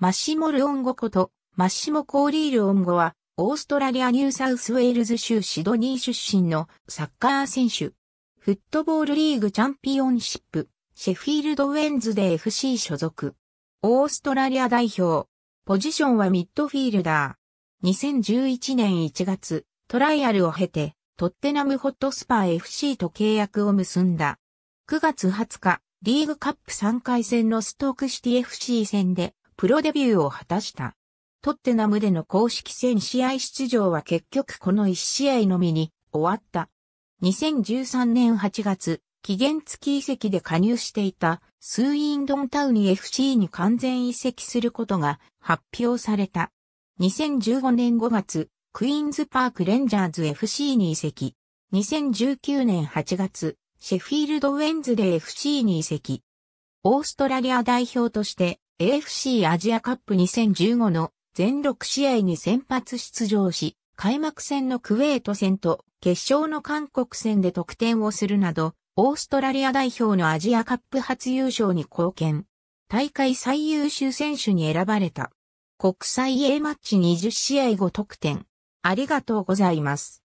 マッシモ・ルオンゴこと、マッシモ・コーリー・ルオンゴは、オーストラリア・ニューサウスウェールズ州シドニー出身のサッカー選手。フットボールリーグチャンピオンシップ、シェフィールド・ウェンズで FC 所属。オーストラリア代表。ポジションはミッドフィールダー。2011年1月、トライアルを経て、トッテナムホットスパー FC と契約を結んだ。9月20日、リーグカップ3回戦のストークシティ FC 戦で、プロデビューを果たした。トッテナムでの公式戦試合出場は結局この1試合のみに終わった。2013年8月、期限付き移籍で加入していたスーインドンタウニ FC に完全移籍することが発表された。2015年5月、クイーンズパークレンジャーズ FC に移籍。2019年8月、シェフィールドウェンズで FC に移籍。オーストラリア代表として AFC アジアカップ2015の全6試合に先発出場し、開幕戦のクウェート戦と決勝の韓国戦で得点をするなど、オーストラリア代表のアジアカップ初優勝に貢献。大会最優秀選手に選ばれた。国際 A マッチ20試合5得点。ありがとうございます。